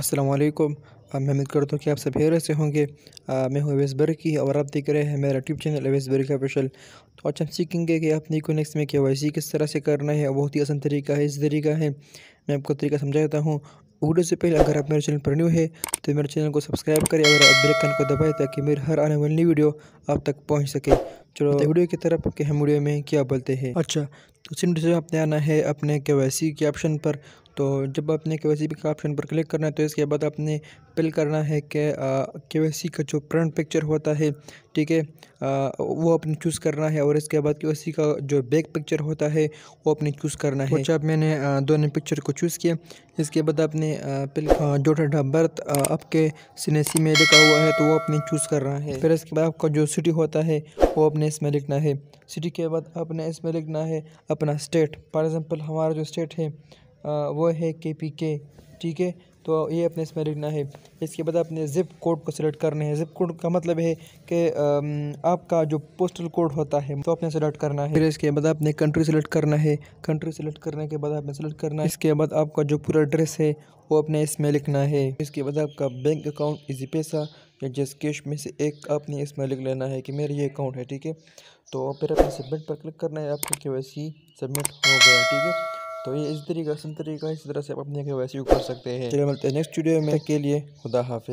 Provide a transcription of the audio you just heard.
वालेकुम मैं उम्मीद करता हूँ कि आप सब हेर से होंगे आ, मैं हूँ अवेस बर्की और आप देख रहे हैं मेरा YouTube channel Awais Barki special तो आज हम सीखेंगे कि आप नेक्स्ट में के वाई किस तरह से करना है बहुत ही आसान तरीका है इस तरीका है मैं आपको तरीका समझाता हूँ वीडियो से पहले अगर आप मेरे चैनल पर न्यू है तो मेरे चैनल को सब्सक्राइब करें और आप ब्रेकन को दबाएँ ताकि मेरी हर आने वाली वीडियो आप तक पहुँच सके चलो वीडियो की तरफ कि हम वीडियो में क्या बोलते हैं अच्छा तो सिम आपने आना है अपने के वाई सी के ऑप्शन पर तो जब आपने के वाई का ऑप्शन पर क्लिक करना है तो इसके बाद आपने पिल करना है कि के का जो फ्रंट पिक्चर होता है ठीक है वो आपने चूज़ करना है और इसके बाद के का जो बैक पिक्चर होता है वो आपने चूज़ करना है जब मैंने दोनों पिक्चर को चूज़ किया इसके बाद आपने पिल जो ठंडा बर्थ आपके सिनेसी में लिखा हुआ है तो वो आपने चूज़ करना है फिर इसके बाद आपका जो सिटी होता है वो आपने इसमें लिखना है सिटी के बाद आपने इसमें लिखना है अपना स्टेट फॉर एग्ज़ाम्पल हमारा जो स्टेट है वो है के पी के ठीक है तो ये अपने इसमें लिखना है इसके बाद अपने ज़िप कोड को सिलेक्ट करना है ज़िप कोड का मतलब है कि आपका जो पोस्टल कोड होता है तो आपने सेलेक्ट करना है फिर इसके बाद आपने कंट्री सेलेक्ट करना है कंट्री सेलेक्ट करने के बाद आपने सेलेक्ट करना है इसके बाद आपका जो पूरा एड्रेस है वो अपने इसमें लिखना है इसके बाद आपका बैंक अकाउंट इजी पैसा या जिस कैश में से एक आपने इसमें लिख लेना है कि मेरा ये अकाउंट है ठीक है तो फिर आपने सबमिट पर क्लिक करना है आपकी के सबमिट हो गया ठीक है तो ये इस तरीके आसान तरीका इस तरह से आप अपने वैसे कर सकते हैं मिलते हैं नेक्स्ट वीडियो में के लिए खुदा हाफिज